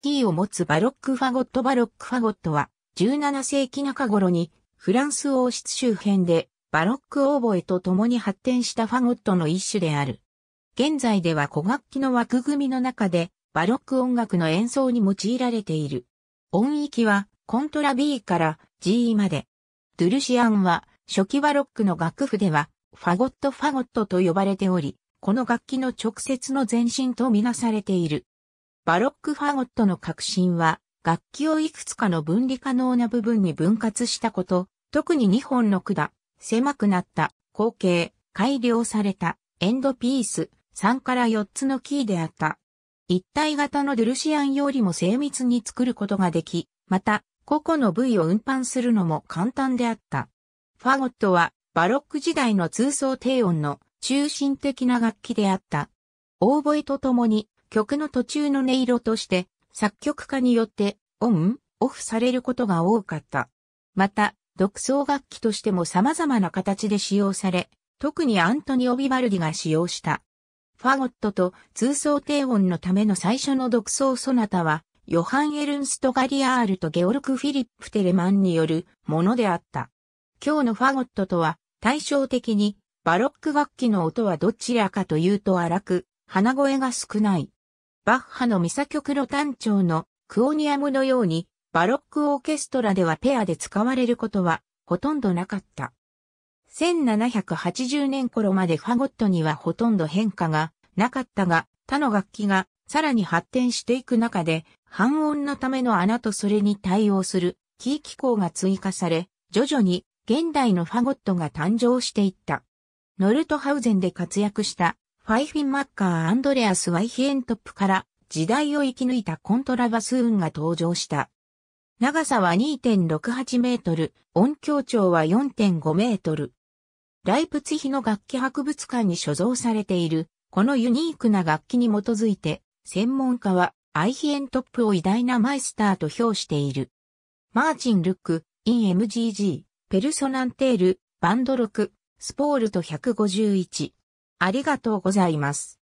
T を持つバロックファゴットバロックファゴットは17世紀中頃にフランス王室周辺でバロックオーボエと共に発展したファゴットの一種である。現在では古楽器の枠組みの中でバロック音楽の演奏に用いられている。音域はコントラ B から G まで。ドゥルシアンは初期バロックの楽譜ではファゴットファゴットと呼ばれており、この楽器の直接の前身とみなされている。バロックファゴットの革新は、楽器をいくつかの分離可能な部分に分割したこと、特に2本の管、狭くなった、後継、改良された、エンドピース、3から4つのキーであった。一体型のドゥルシアンよりも精密に作ることができ、また、個々の部位を運搬するのも簡単であった。ファゴットは、バロック時代の通奏低音の中心的な楽器であった。オーボエともに曲の途中の音色として、作曲家によってオン、オフされることが多かった。また、独奏楽器としても様々な形で使用され、特にアントニオ・ビバルディが使用した。ファゴットと通奏低音のための最初の独奏ソナタは、ヨハン・エルンスト・ガリアールとゲオルク・フィリップ・テレマンによるものであった。今日のファゴットとは、対照的に、バロック楽器の音はどちらかというと荒く、鼻声が少ない。バッハのミサ曲の単調のクオニアムのように、バロックオーケストラではペアで使われることはほとんどなかった。1780年頃までファゴットにはほとんど変化がなかったが、他の楽器がさらに発展していく中で、半音のための穴とそれに対応するキー機構が追加され、徐々に現代のファゴットが誕生していった。ノルトハウゼンで活躍したファイフィン・マッカー・アンドレアス・ワイヒエントップから時代を生き抜いたコントラバス運が登場した。長さは2.68メートル、音響長は4.5メートル。ライプツヒの楽器博物館に所蔵されている、このユニークな楽器に基づいて、専門家はアイヒエントップを偉大なマイスターと評している。マーチン・ルック、イン MGG、ペルソナンテール、バンドロク、スポールと151。ありがとうございます。